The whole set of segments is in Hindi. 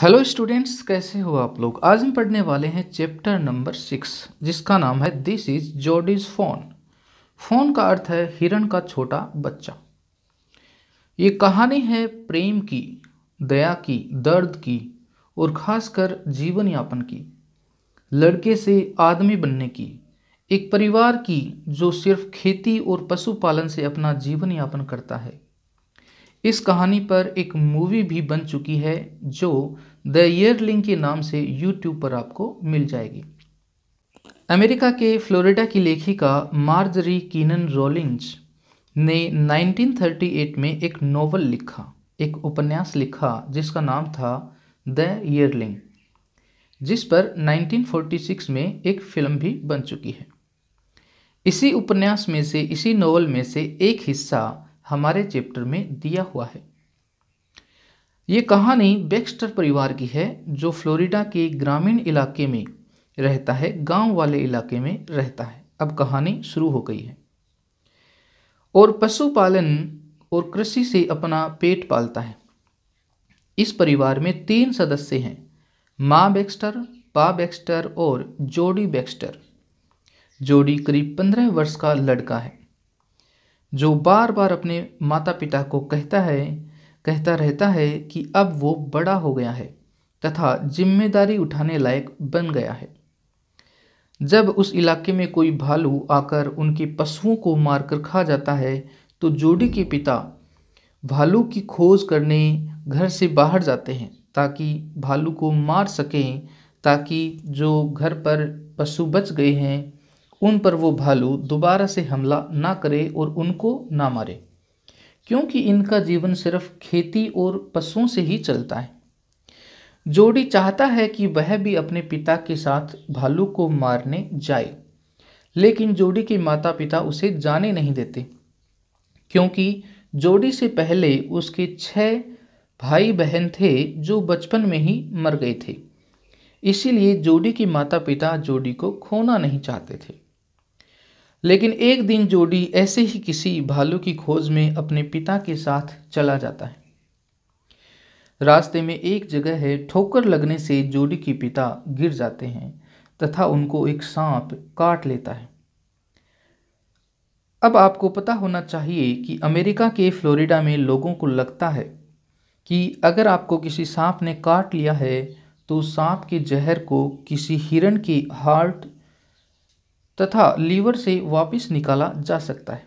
हेलो स्टूडेंट्स कैसे हो आप लोग आज हम पढ़ने वाले हैं चैप्टर नंबर सिक्स जिसका नाम है this is Jody's fawn fawn का अर्थ है हिरण का छोटा बच्चा ये कहानी है प्रेम की दया की दर्द की और खासकर जीवन यापन की लड़के से आदमी बनने की एक परिवार की जो सिर्फ खेती और पशुपालन से अपना जीवन यापन करता है इस कहानी पर एक मूवी भी बन चुकी है जो द ईयरलिंग के नाम से यूट्यूब पर आपको मिल जाएगी अमेरिका के फ्लोरिडा की लेखिका मार्जरी कीनन रोलिंज ने 1938 में एक नोवेल लिखा एक उपन्यास लिखा जिसका नाम था द ईयरलिंग जिस पर 1946 में एक फिल्म भी बन चुकी है इसी उपन्यास में से इसी नोवेल में से एक हिस्सा हमारे चैप्टर में दिया हुआ है ये कहानी बैक्स्टर परिवार की है जो फ्लोरिडा के ग्रामीण इलाके में रहता है गांव वाले इलाके में रहता है अब कहानी शुरू हो गई है और पशुपालन और कृषि से अपना पेट पालता है इस परिवार में तीन सदस्य हैं माँ बैक्स्टर पा बैक्स्टर और जोडी बैक्स्टर जोडी करीब पंद्रह वर्ष का लड़का है जो बार बार अपने माता पिता को कहता है कहता रहता है कि अब वो बड़ा हो गया है तथा जिम्मेदारी उठाने लायक बन गया है जब उस इलाके में कोई भालू आकर उनके पशुओं को मारकर खा जाता है तो जोडी के पिता भालू की खोज करने घर से बाहर जाते हैं ताकि भालू को मार सकें ताकि जो घर पर पशु बच गए हैं उन पर वो भालू दोबारा से हमला ना करे और उनको ना मारे क्योंकि इनका जीवन सिर्फ खेती और पशुओं से ही चलता है जोडी चाहता है कि वह भी अपने पिता के साथ भालू को मारने जाए लेकिन जोडी के माता पिता उसे जाने नहीं देते क्योंकि जोडी से पहले उसके छः भाई बहन थे जो बचपन में ही मर गए थे इसीलिए जोडी के माता पिता जोडी को खोना नहीं चाहते थे लेकिन एक दिन जोडी ऐसे ही किसी भालू की खोज में अपने पिता के साथ चला जाता है रास्ते में एक जगह है ठोकर लगने से जोडी के पिता गिर जाते हैं तथा उनको एक सांप काट लेता है अब आपको पता होना चाहिए कि अमेरिका के फ्लोरिडा में लोगों को लगता है कि अगर आपको किसी सांप ने काट लिया है तो सांप के जहर को किसी हिरण के हार्ट तथा लीवर से वापस निकाला जा सकता है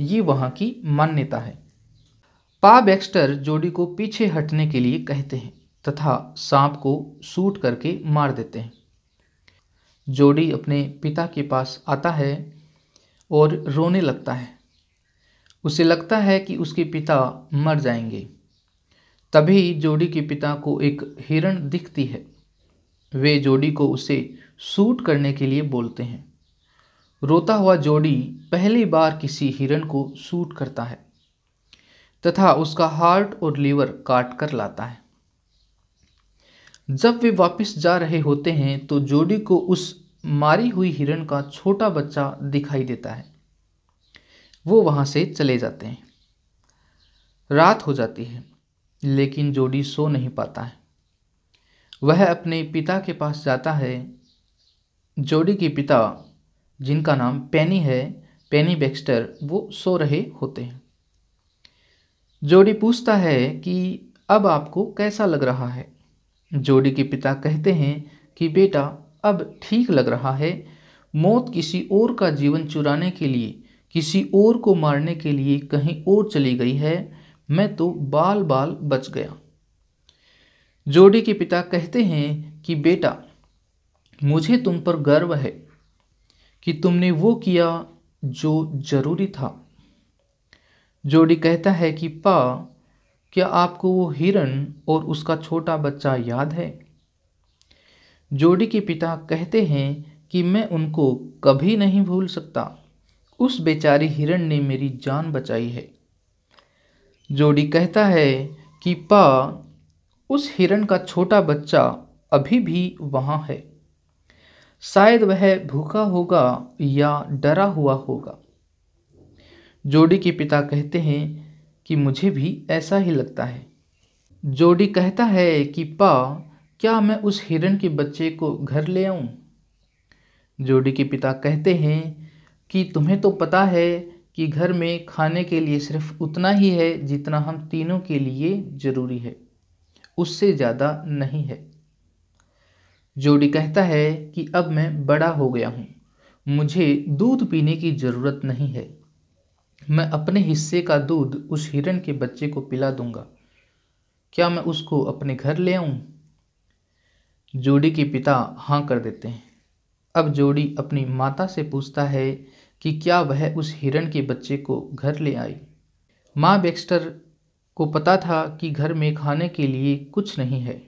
ये वहाँ की मान्यता है पा बैक्स्टर जोड़ी को पीछे हटने के लिए कहते हैं तथा सांप को सूट करके मार देते हैं जोड़ी अपने पिता के पास आता है और रोने लगता है उसे लगता है कि उसके पिता मर जाएंगे तभी जोड़ी के पिता को एक हिरण दिखती है वे जोड़ी को उसे सूट करने के लिए बोलते हैं रोता हुआ जोड़ी पहली बार किसी हिरण को सूट करता है तथा उसका हार्ट और लीवर काट कर लाता है जब वे वापस जा रहे होते हैं तो जोडी को उस मारी हुई हिरण का छोटा बच्चा दिखाई देता है वो वहाँ से चले जाते हैं रात हो जाती है लेकिन जोडी सो नहीं पाता है वह अपने पिता के पास जाता है जोडी के पिता जिनका हम्म। नाम पेनी है पेनी बेक्स्टर वो सो रहे होते हैं जोडी पूछता है कि अब आपको कैसा लग रहा है जोडी के पिता कहते हैं कि बेटा अब ठीक लग रहा है मौत किसी और का जीवन चुराने के लिए किसी और को मारने के लिए कहीं और चली गई है मैं तो बाल बाल बच गया जोडी के पिता कहते हैं कि बेटा मुझे तुम पर गर्व है कि तुमने वो किया जो जरूरी था जोडी कहता है कि पा क्या आपको वो हिरण और उसका छोटा बच्चा याद है जोडी के पिता कहते हैं कि मैं उनको कभी नहीं भूल सकता उस बेचारी हिरण ने मेरी जान बचाई है जोडी कहता है कि पा उस हिरण का छोटा बच्चा अभी भी वहाँ है शायद वह भूखा होगा या डरा हुआ होगा जोडी के पिता कहते हैं कि मुझे भी ऐसा ही लगता है जोडी कहता है कि पा क्या मैं उस हिरण के बच्चे को घर ले आऊँ जोडी के पिता कहते हैं कि तुम्हें तो पता है कि घर में खाने के लिए सिर्फ उतना ही है जितना हम तीनों के लिए ज़रूरी है उससे ज़्यादा नहीं है जोडी कहता है कि अब मैं बड़ा हो गया हूँ मुझे दूध पीने की ज़रूरत नहीं है मैं अपने हिस्से का दूध उस हिरण के बच्चे को पिला दूंगा क्या मैं उसको अपने घर ले आऊँ जोडी के पिता हाँ कर देते हैं अब जोडी अपनी माता से पूछता है कि क्या वह उस हिरण के बच्चे को घर ले आई माँ बेक्स्टर को पता था कि घर में खाने के लिए कुछ नहीं है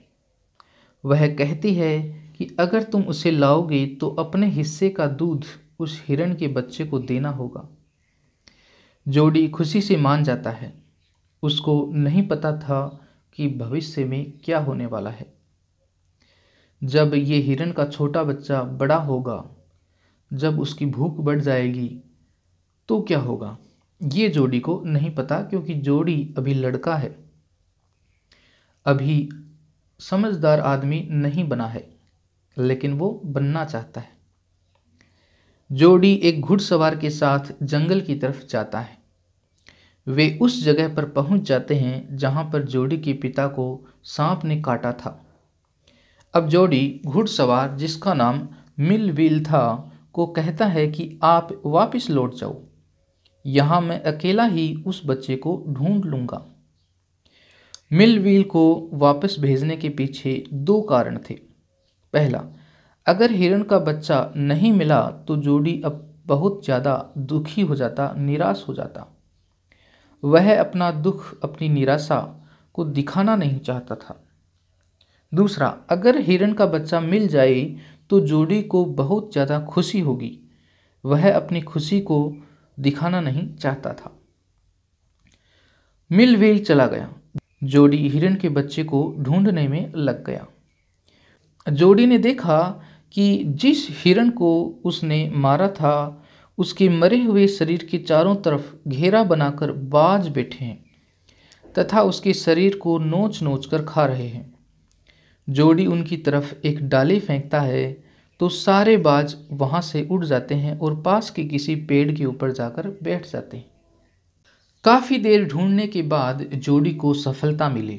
वह कहती है कि अगर तुम उसे लाओगे तो अपने हिस्से का दूध उस हिरण के बच्चे को देना होगा जोड़ी खुशी से मान जाता है उसको नहीं पता था कि भविष्य में क्या होने वाला है जब ये हिरण का छोटा बच्चा बड़ा होगा जब उसकी भूख बढ़ जाएगी तो क्या होगा ये जोड़ी को नहीं पता क्योंकि जोड़ी अभी लड़का है अभी समझदार आदमी नहीं बना है लेकिन वो बनना चाहता है जोडी एक घुड़सवार के साथ जंगल की तरफ जाता है वे उस जगह पर पहुंच जाते हैं जहां पर जोडी के पिता को सांप ने काटा था अब जोडी घुड़सवार जिसका नाम मिल विल था को कहता है कि आप वापस लौट जाओ यहाँ मैं अकेला ही उस बच्चे को ढूंढ लूँगा व्हील को वापस भेजने के पीछे दो कारण थे पहला अगर हिरण का बच्चा नहीं मिला तो जोडी अब बहुत ज़्यादा दुखी हो जाता निराश हो जाता वह अपना दुख अपनी निराशा को दिखाना नहीं चाहता था दूसरा अगर हिरण का बच्चा मिल जाए तो जोडी को बहुत ज़्यादा खुशी होगी वह अपनी खुशी को दिखाना नहीं चाहता था मिलवेल चला गया जोडी हिरण के बच्चे को ढूंढने में लग गया जोडी ने देखा कि जिस हिरण को उसने मारा था उसके मरे हुए शरीर के चारों तरफ घेरा बनाकर बाज बैठे हैं तथा उसके शरीर को नोच नोच कर खा रहे हैं जोड़ी उनकी तरफ एक डाली फेंकता है तो सारे बाज वहाँ से उड़ जाते हैं और पास के किसी पेड़ के ऊपर जाकर बैठ जाते हैं काफ़ी देर ढूंढने के बाद जोडी को सफलता मिली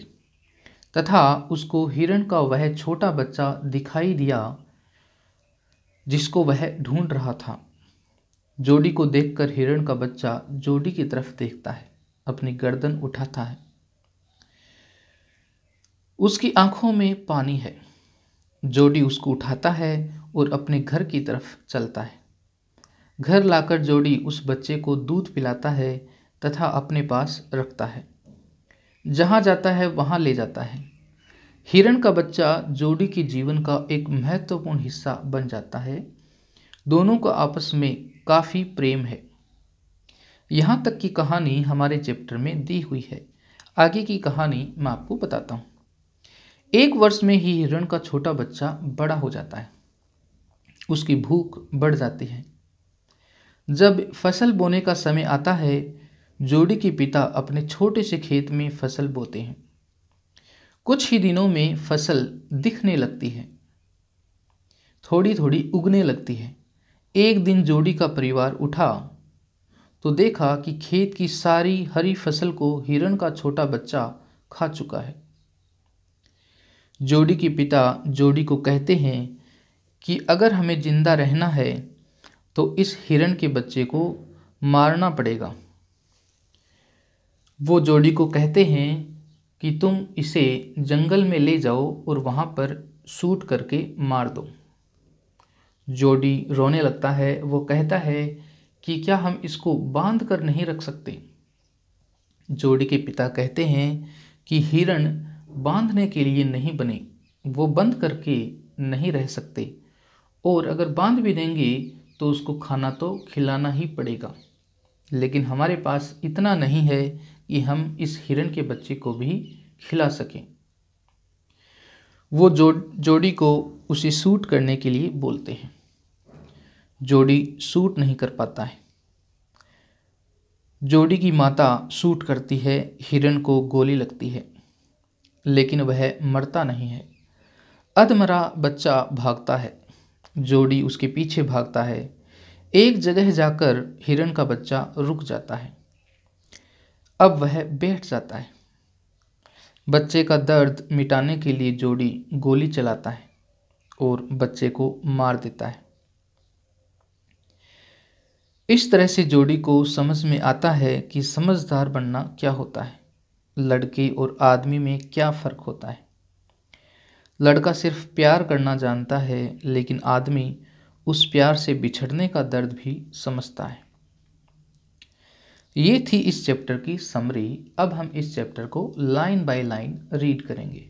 तथा उसको हिरण का वह छोटा बच्चा दिखाई दिया जिसको वह ढूंढ रहा था जोडी को देखकर हिरण का बच्चा जोडी की तरफ देखता है अपनी गर्दन उठाता है उसकी आंखों में पानी है जोडी उसको उठाता है और अपने घर की तरफ चलता है घर लाकर जोडी उस बच्चे को दूध पिलाता है तथा अपने पास रखता है जहाँ जाता है वहाँ ले जाता है हिरण का बच्चा जोड़ी के जीवन का एक महत्वपूर्ण हिस्सा बन जाता है दोनों का आपस में काफ़ी प्रेम है यहाँ तक की कहानी हमारे चैप्टर में दी हुई है आगे की कहानी मैं आपको बताता हूँ एक वर्ष में ही हिरण का छोटा बच्चा बड़ा हो जाता है उसकी भूख बढ़ जाती है जब फसल बोने का समय आता है जोड़ी के पिता अपने छोटे से खेत में फसल बोते हैं कुछ ही दिनों में फसल दिखने लगती है थोड़ी थोड़ी उगने लगती है एक दिन जोड़ी का परिवार उठा तो देखा कि खेत की सारी हरी फसल को हिरण का छोटा बच्चा खा चुका है जोड़ी के पिता जोड़ी को कहते हैं कि अगर हमें ज़िंदा रहना है तो इस हिरण के बच्चे को मारना पड़ेगा वो जोडी को कहते हैं कि तुम इसे जंगल में ले जाओ और वहाँ पर सूट करके मार दो जोडी रोने लगता है वो कहता है कि क्या हम इसको बांध कर नहीं रख सकते जोडी के पिता कहते हैं कि हिरण बांधने के लिए नहीं बने वो बंद करके नहीं रह सकते और अगर बांध भी देंगे तो उसको खाना तो खिलाना ही पड़ेगा लेकिन हमारे पास इतना नहीं है कि हम इस हिरण के बच्चे को भी खिला सकें वो जो जोड़ी को उसे सूट करने के लिए बोलते हैं जोड़ी सूट नहीं कर पाता है जोड़ी की माता सूट करती है हिरण को गोली लगती है लेकिन वह मरता नहीं है अधमरा बच्चा भागता है जोड़ी उसके पीछे भागता है एक जगह जाकर हिरण का बच्चा रुक जाता है अब वह बैठ जाता है बच्चे का दर्द मिटाने के लिए जोड़ी गोली चलाता है और बच्चे को मार देता है इस तरह से जोड़ी को समझ में आता है कि समझदार बनना क्या होता है लड़के और आदमी में क्या फ़र्क होता है लड़का सिर्फ प्यार करना जानता है लेकिन आदमी उस प्यार से बिछड़ने का दर्द भी समझता है ये थी इस चैप्टर की समरी अब हम इस चैप्टर को लाइन बाय लाइन रीड करेंगे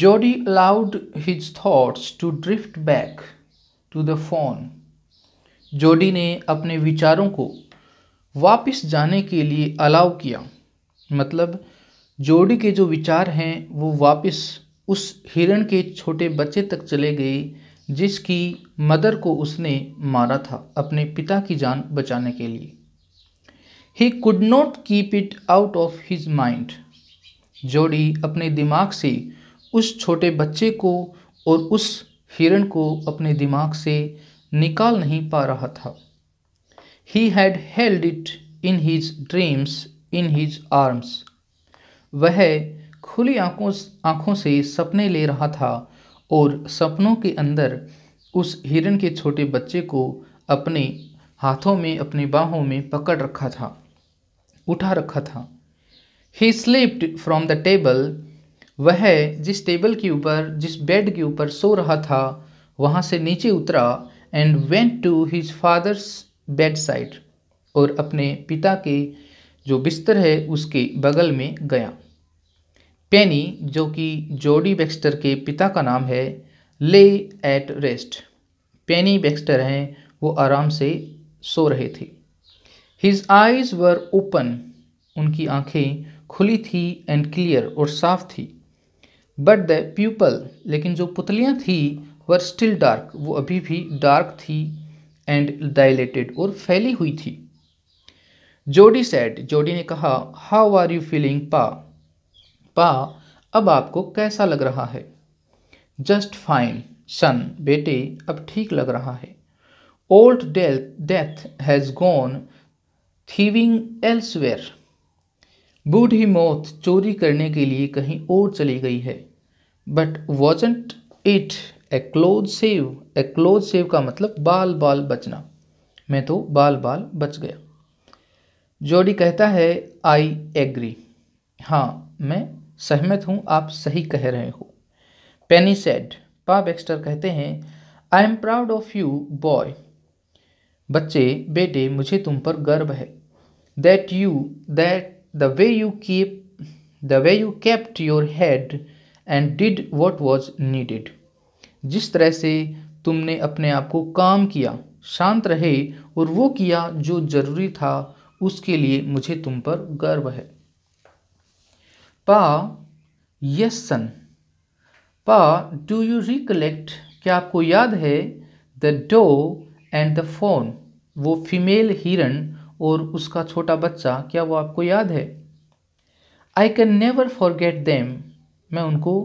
Jody allowed his thoughts to drift back to the fawn Jody ने अपने विचारों को वापस जाने के लिए अलाउ किया मतलब जोडी के जो विचार हैं वो वापस उस हिरण के छोटे बच्चे तक चले गए जिसकी मदर को उसने मारा था अपने पिता की जान बचाने के लिए he could not keep it out of his mind Jody अपने दिमाग से उस छोटे बच्चे को और उस हिरण को अपने दिमाग से निकाल नहीं पा रहा था he had held it in his dreams in his arms वह खुली आंखों आंखों से सपने ले रहा था और सपनों के अंदर उस हिरण के छोटे बच्चे को अपने हाथों में अपनी बाहों में पकड़ रखा था उठा रखा था he slipped from the table वह जिस टेबल के ऊपर जिस बेड के ऊपर सो रहा था वहाँ से नीचे उतरा and went to his father's bedside और अपने पिता के जो बिस्तर है उसके बगल में गया पेनी जो कि जोडी बैक्स्टर के पिता का नाम है ले एट रेस्ट पेनी बैक्स्टर हैं वो आराम से सो रहे थे हिज आइज़ वर ओपन उनकी आंखें खुली थी एंड क्लियर और साफ थी बट द प्यूपल लेकिन जो पुतलियाँ थी वर स्टिल डार्क वो अभी भी डार्क थी एंड डायलेटेड और फैली हुई थी जोडी सैड जोडी ने कहा हाउ आर यू फीलिंग पा वाह अब आपको कैसा लग रहा है जस्ट फाइन सन बेटे अब ठीक लग रहा है old death has gone thieving elsewhere बूढ़ी मौत चोरी करने के लिए कहीं और चली गई है but wasn't it a close shave a close shave का मतलब बाल बाल बचना मैं तो बाल बाल बच गया जोडी कहता है आई एग्री हाँ मैं सहमत हूँ आप सही कह रहे हो पेनी सेड पा बेक्स्टर कहते हैं I am proud of you boy बच्चे बेटे मुझे तुम पर गर्व है that you that the way you keep the way you kept your head and did what was needed जिस तरह से तुमने अपने आप को काम किया शांत रहे और वो किया जो ज़रूरी था उसके लिए मुझे तुम पर गर्व है पा यस सन पा डू यू रिकलेक्ट क्या आपको याद है the doe and the fawn वो फीमेल हिरन और उसका छोटा बच्चा क्या वो आपको याद है I can never forget them मैं उनको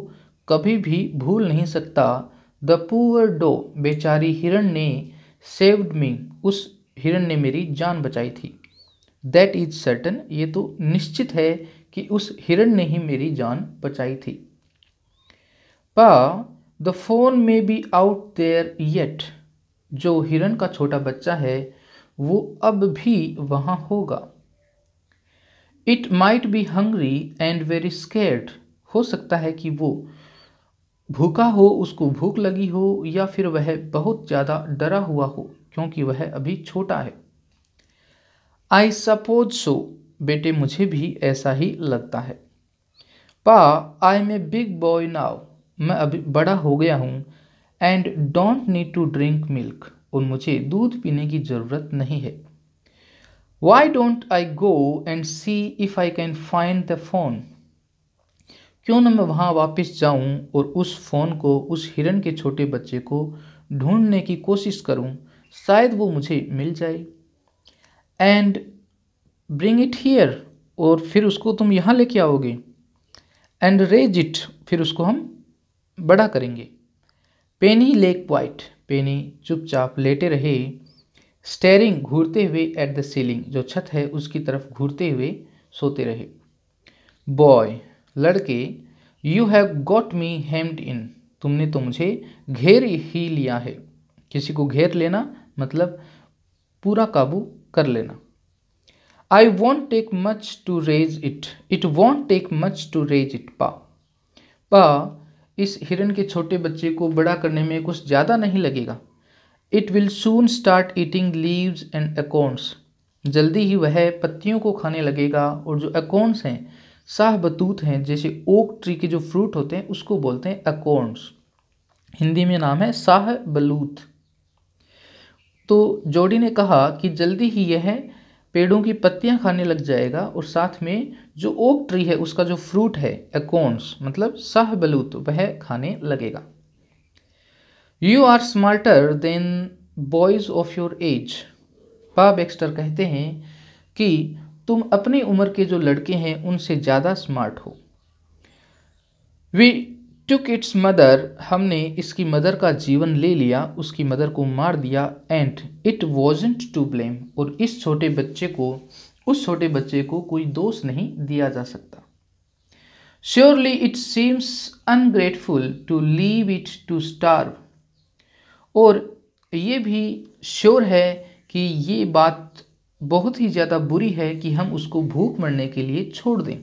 कभी भी भूल नहीं सकता द पुअर डो बेचारी हिरण ने सेव्ड मी उस हिरण ने मेरी जान बचाई थी दैट इज सर्टन ये तो निश्चित है कि उस हिरण ने ही मेरी जान बचाई थी Pa the fawn may be out there yet जो हिरण का छोटा बच्चा है वो अब भी वहाँ होगा it might be hungry and very scared हो सकता है कि वो भूखा हो उसको भूख लगी हो या फिर वह बहुत ज़्यादा डरा हुआ हो क्योंकि वह अभी छोटा है आई सपोज सो बेटे मुझे भी ऐसा ही लगता है Pa I am a big boy now मैं अभी बड़ा हो गया हूँ and don't need to drink milk और मुझे दूध पीने की ज़रूरत नहीं है why don't I go and see if I can find the fawn क्यों ना मैं वहाँ वापस जाऊँ और उस फ़ोन को उस हिरण के छोटे बच्चे को ढूंढने की कोशिश करूँ शायद वो मुझे मिल जाए एंड ब्रिंग इट हीयर और फिर उसको तुम यहाँ लेके आओगे एंड रेज इट फिर उसको हम बड़ा करेंगे पेनी लेक वाइट पेनी चुपचाप लेटे रहे स्टेरिंग घूरते हुए एट द सीलिंग जो छत है उसकी तरफ घूरते हुए सोते रहे बॉय लड़के you have got me hemmed in तुमने तो मुझे घेर ही लिया है किसी को घेर लेना मतलब पूरा काबू कर लेना it won't take much to raise it it won't take much to raise it Pa Pa इस हिरण के छोटे बच्चे को बड़ा करने में कुछ ज़्यादा नहीं लगेगा it will soon start eating leaves and acorns जल्दी ही वह पत्तियों को खाने लगेगा और जो अकोन्स हैं साह बतूत हैं जैसे ओक ट्री के जो फ्रूट होते हैं उसको बोलते हैं अकोन्स हिंदी में नाम है साह बलूत तो जोडी ने कहा कि जल्दी ही यह पेड़ों की पत्तियां खाने लग जाएगा और साथ में जो ओक ट्री है उसका जो फ्रूट है एकोन्स मतलब सहबलूत वह खाने लगेगा you are smarter than boys of your age Pa Baxter कहते हैं कि तुम अपनी उम्र के जो लड़के हैं उनसे ज़्यादा स्मार्ट हो वी टुक इट्स मदर हमने इसकी मदर का जीवन ले लिया उसकी मदर को मार दिया and it wasn't to blame और इस छोटे बच्चे को उस छोटे बच्चे को कोई दोष नहीं दिया जा सकता surely it seems ungrateful to leave it to starve और ये भी श्योर है कि ये बात बहुत ही ज़्यादा बुरी है कि हम उसको भूख मरने के लिए छोड़ दें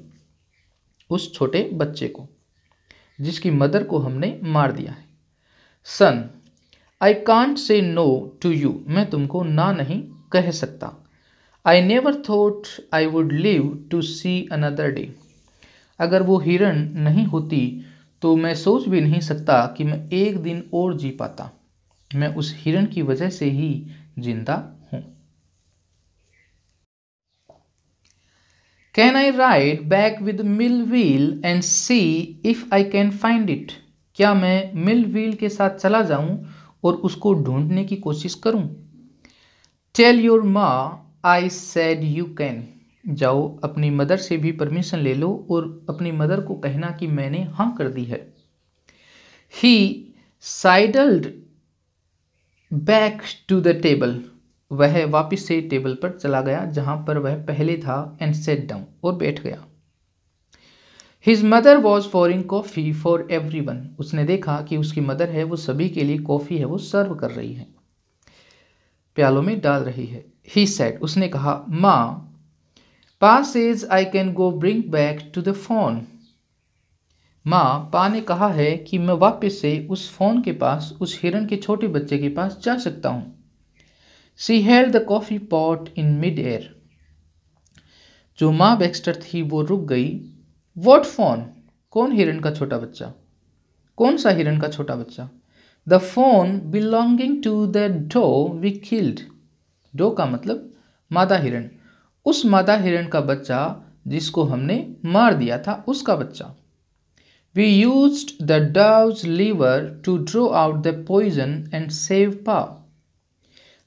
उस छोटे बच्चे को जिसकी मदर को हमने मार दिया है son I can't say no to you मैं तुमको ना नहीं कह सकता I never thought I would live to see another day अगर वो हिरण नहीं होती तो मैं सोच भी नहीं सकता कि मैं एक दिन और जी पाता मैं उस हिरण की वजह से ही जिंदा can I ride back with Mill Wheel and see if I can find it क्या मैं मिल व्हील के साथ चला जाऊं और उसको ढूंढने की कोशिश करूं टेल योर माँ आई सेड यू कैन जाओ अपनी मदर से भी परमिशन ले लो और अपनी मदर को कहना कि मैंने हाँ कर दी है he sidled back to the table वह वापस से टेबल पर चला गया जहां पर वह पहले था एंड सेट डाउन और बैठ गया his mother was pouring coffee for everyone उसने देखा कि उसकी मदर है वो सभी के लिए कॉफ़ी है वो सर्व कर रही है प्यालों में डाल रही है ही सेट उसने कहा माँ Pa's is I can go bring back to the fawn माँ पा ने कहा है कि मैं वापस से उस फोन के पास उस हिरण के छोटे बच्चे के पास जा सकता हूँ she held the coffee pot in mid air जो माँ बैक्स्टर थी वो रुक गई वॉट फोन कौन हिरन का छोटा बच्चा कौन सा हिरन का छोटा बच्चा the fawn belonging to the doe we killed doe का मतलब मादा हिरन उस मादा हिरन का बच्चा जिसको हमने मार दिया था उसका बच्चा we use the doe's liver to draw out the poison and save Pa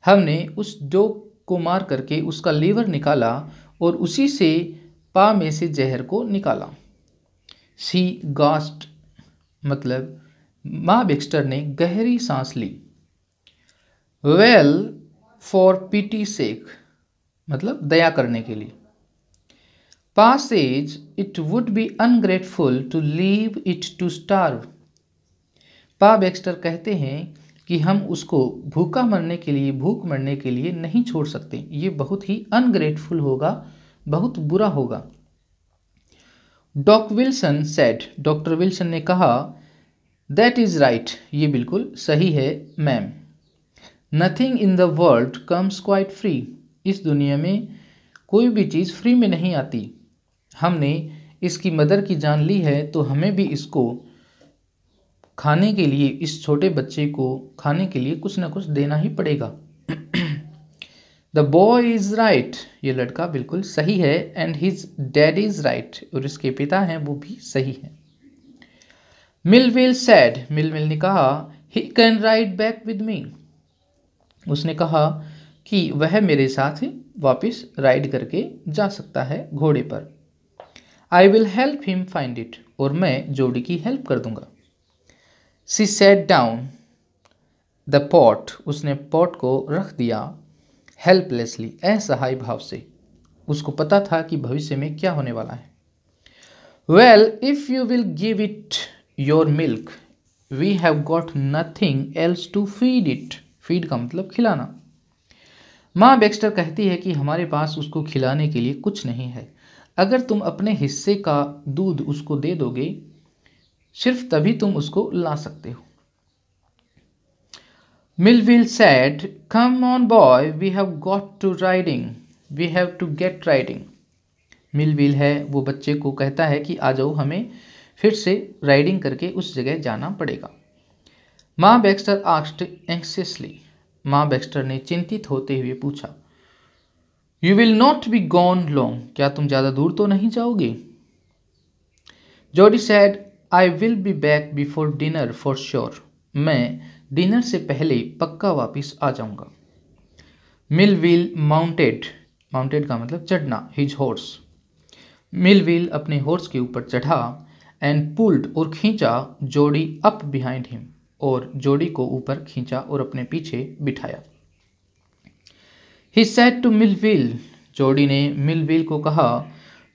हमने उस डो को मार करके उसका लीवर निकाला और उसी से पा में से जहर को निकाला सी गास्ट मतलब माँ बेक्स्टर ने गहरी सांस ली वेल फॉर पीटी सेक मतलब दया करने के लिए Pa says it would be ungrateful to leave it to starve Pa Baxter कहते हैं कि हम उसको भूखा मरने के लिए भूख मरने के लिए नहीं छोड़ सकते ये बहुत ही अनग्रेटफुल होगा बहुत बुरा होगा Doc Wilson said doctor Wilson ने कहा दैट इज़ राइट ये बिल्कुल सही है ma'am nothing in the world comes quite free इस दुनिया में कोई भी चीज़ फ्री में नहीं आती हमने इसकी मदर की जान ली है तो हमें भी इसको खाने के लिए इस छोटे बच्चे को खाने के लिए कुछ ना कुछ देना ही पड़ेगा द बॉय इज राइट ये लड़का बिल्कुल सही है and his dad is right और इसके पिता हैं वो भी सही हैं विल सैड मिल ने कहा he can ride back with me उसने कहा कि वह मेरे साथ वापस राइड करके जा सकता है घोड़े पर I will help him find it और मैं जोड़ी की हेल्प कर दूंगा she set down the pot उसने पॉट को रख दिया हेल्पलेसली असहाय भाव से उसको पता था कि भविष्य में क्या होने वाला है well if you will give it your milk we have got nothing else to feed it feed का मतलब खिलाना माँ बेक्स्टर कहती है कि हमारे पास उसको खिलाने के लिए कुछ नहीं है अगर तुम अपने हिस्से का दूध उसको दे दोगे सिर्फ तभी तुम उसको ला सकते हो Millville said, Come on, boy, we have got to riding. We have to get riding. Millville है वो बच्चे को कहता है कि आ जाओ हमें फिर से राइडिंग करके उस जगह जाना पड़ेगा माँ बैक्स्टर आस्ट एंक्सियसली माँ बैक्स्टर ने चिंतित होते हुए पूछा you will not be gone long क्या तुम ज़्यादा दूर तो नहीं जाओगे Jody said I will be back before dinner for sure मैं डिनर से पहले पक्का वापस आ जाऊंगा मिल व्हील माउंटेड माउंटेड का मतलब चढ़ना हिज हॉर्स मिल व्हील अपने हॉर्स के ऊपर चढ़ा एंड पुल्ड और खींचा जोड़ी अप बिहाइंड हिम और जोड़ी को ऊपर खींचा और अपने पीछे बिठाया ही सेट टू मिलविल जोड़ी ने मिलविल को कहा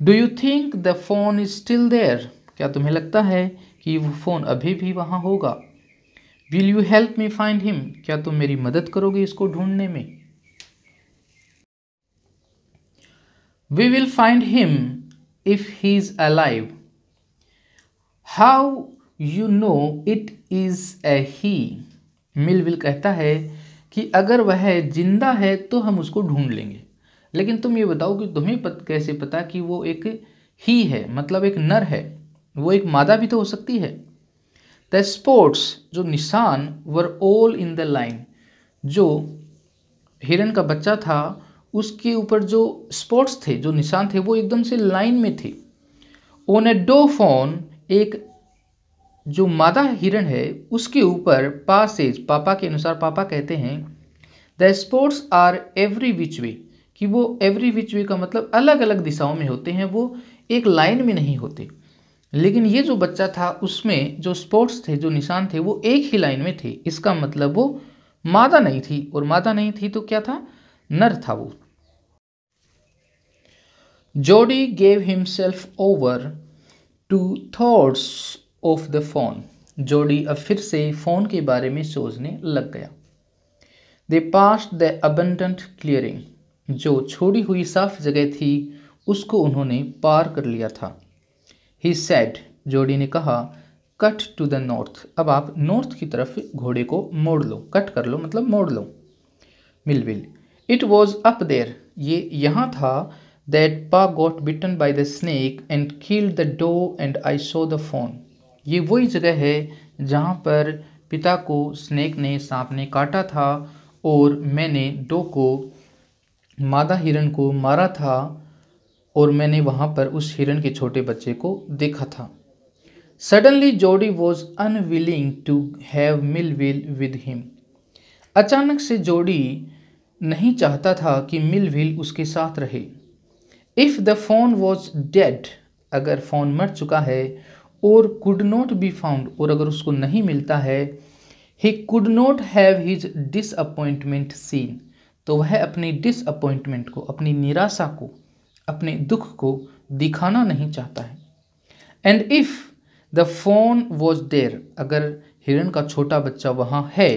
do you think the fawn is still there क्या तुम्हें लगता है कि वो फ़ोन अभी भी वहाँ होगा will you help me find him क्या तुम मेरी मदद करोगे इसको ढूंढने में we will find him if he is alive how you know it is a he Millwheel कहता है कि अगर वह जिंदा है तो हम उसको ढूंढ लेंगे लेकिन तुम ये बताओ कि तुम्हें पत, कैसे पता कि वो एक ही है मतलब एक नर है वो एक मादा भी तो हो सकती है द स्पोर्ट्स जो निशान were all in the line जो हिरन का बच्चा था उसके ऊपर जो स्पोर्ट्स थे जो निशान थे वो एकदम से लाइन में थे ओन ए डो फोन एक जो मादा हिरण है उसके ऊपर पासेज पापा के अनुसार पापा कहते हैं the spots are every which way कि वो एवरी विच वे का मतलब अलग अलग दिशाओं में होते हैं वो एक लाइन में नहीं होते लेकिन ये जो बच्चा था उसमें जो स्पॉट्स थे जो निशान थे वो एक ही लाइन में थे इसका मतलब वो मादा नहीं थी और मादा नहीं थी तो क्या था नर था वो Jody gave himself over to thoughts of the fawn Jody अब फिर से फोन के बारे में सोचने लग गया they passed the abandoned clearing जो छोड़ी हुई साफ जगह थी उसको उन्होंने पार कर लिया था ही सेड जोडी ने कहा कट टू द नॉर्थ अब आप नॉर्थ की तरफ घोड़े को मोड़ लो कट कर लो मतलब मोड़ लो Millwheel it was up there ये यहाँ था that Pa got bitten by the snake and killed the doe and I saw the fawn ये वही जगह है जहाँ पर पिता को स्नेक ने सांप ने काटा था और मैंने डो को मादा हिरण को मारा था और मैंने वहाँ पर उस हिरण के छोटे बच्चे को देखा था suddenly Jody was unwilling to have Millwheel with him अचानक से जोडी नहीं चाहता था कि मिल विल उसके साथ रहे if the fawn was dead अगर फ़ोन मर चुका है और कुड नॉट बी फाउंड और अगर उसको नहीं मिलता है he could not have his disappointment seen तो वह अपनी डिसअपॉइंटमेंट को अपनी निराशा को अपने दुख को दिखाना नहीं चाहता है and if the fawn was there अगर हिरण का छोटा बच्चा वहां है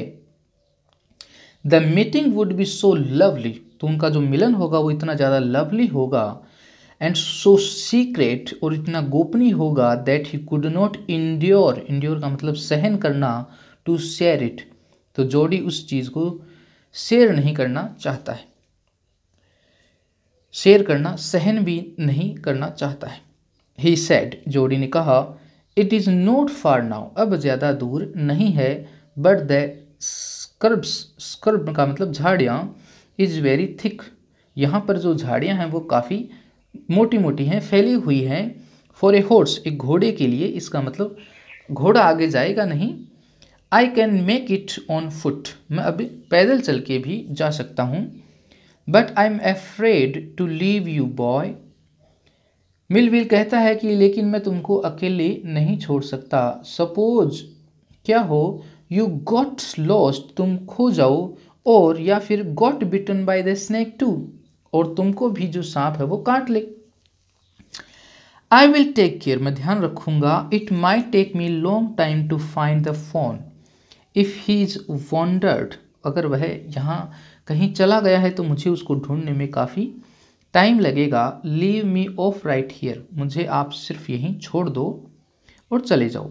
the meeting would be so lovely तो उनका जो मिलन होगा वो इतना ज़्यादा लवली होगा एंड सो सीक्रेट और इतना गोपनीय होगा that he could not endure endure का मतलब सहन करना टू शेयर इट तो जोड़ी उस चीज़ को शेयर नहीं करना चाहता है शेयर करना सहन भी नहीं करना चाहता है ही सेड जोड़ी ने कहा it is not far now अब ज़्यादा दूर नहीं है बट द स्कर्ब्स स्क्रब का मतलब झाड़ियाँ इज़ वेरी थिक यहाँ पर जो झाड़ियाँ हैं वो काफ़ी मोटी मोटी हैं फैली हुई हैं फॉर ए हॉर्स एक घोड़े के लिए इसका मतलब घोड़ा आगे जाएगा नहीं I can make it on foot मैं अभी पैदल चल के भी जा सकता हूँ but I am afraid to leave you boy Millwheel कहता है कि लेकिन मैं तुमको अकेले नहीं छोड़ सकता सपोज क्या हो यू गॉट लॉस्ट तुम खो जाओ और या फिर got bitten by the snake too और तुमको भी जो सांप है वो काट ले आई विल टेक केयर मैं ध्यान रखूंगा it may take me long time to find the fawn if he is wandered अगर वह यहाँ कहीं चला गया है तो मुझे उसको ढूंढने में काफ़ी टाइम लगेगा leave me off right here मुझे आप सिर्फ यहीं छोड़ दो और चले जाओ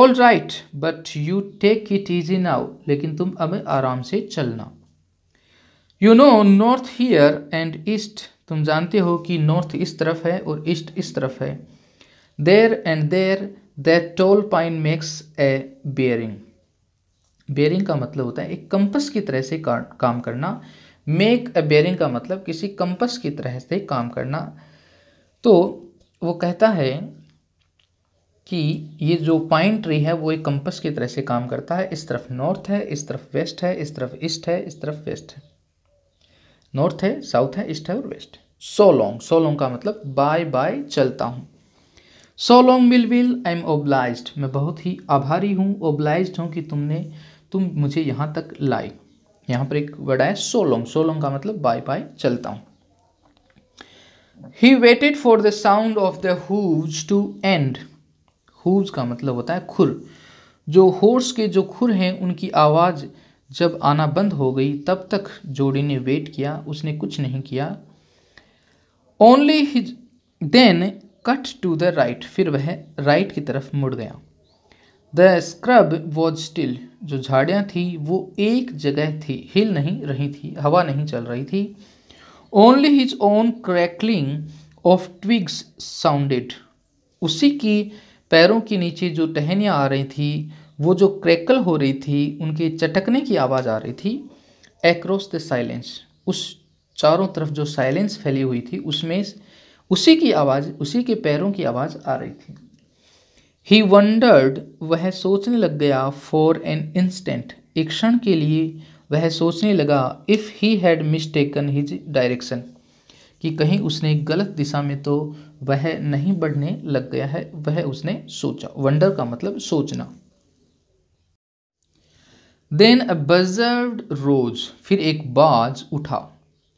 all right but you take it easy now लेकिन तुम अब आराम से चलना you know north here and east तुम जानते हो कि नॉर्थ इस तरफ है और ईस्ट इस तरफ है there and there that tall pine makes a bearing bearing का मतलब होता है एक कंपस की तरह से काम करना मेक अ बेयरिंग का मतलब किसी कंपस की तरह से काम करना तो वो कहता है कि ये जो पाइन ट्री है वो एक कंपस की तरह से काम करता है इस तरफ नॉर्थ है इस तरफ वेस्ट है इस तरफ ईस्ट है इस तरफ वेस्ट है नॉर्थ है साउथ है ईस्ट है और west so long so long का मतलब बाय बाय चलता हूँ so long will will I am obliged मैं बहुत ही आभारी हूँ ओब्लाइज हूँ कि तुमने तुम मुझे यहाँ तक लाए यहाँ पर एक वर्ड आया सोलोंग सोलोंग का मतलब बाय बाय चलता हूँ he waited for the sound of the hooves to end hooves का मतलब होता है खुर जो हॉर्स के जो खुर हैं उनकी आवाज़ जब आना बंद हो गई तब तक जोड़ी ने वेट किया उसने कुछ नहीं किया only his then cut to the right फिर वह राइट की तरफ मुड़ गया द स्क्रब वॉज स्टिल जो झाड़ियाँ थी वो एक जगह थी हिल नहीं रही थी हवा नहीं चल रही थी only his own crackling of twigs sounded उसी की पैरों के नीचे जो टहनियाँ आ रही थी वो जो क्रैकल हो रही थी उनके चटकने की आवाज़ आ रही थी एक्रॉस द साइलेंस उस चारों तरफ जो साइलेंस फैली हुई थी उसमें उसी की आवाज़ उसी के पैरों की आवाज़ आ रही थी ही वंडर्ड वह सोचने लग गया फॉर एन इंस्टेंट एक क्षण के लिए वह सोचने लगा if he had mistaken his direction कि कहीं उसने गलत दिशा में तो वह नहीं बढ़ने लग गया है वह उसने सोचा वंडर का मतलब सोचना देन अ बजर्ड रोज फिर एक बाज उठा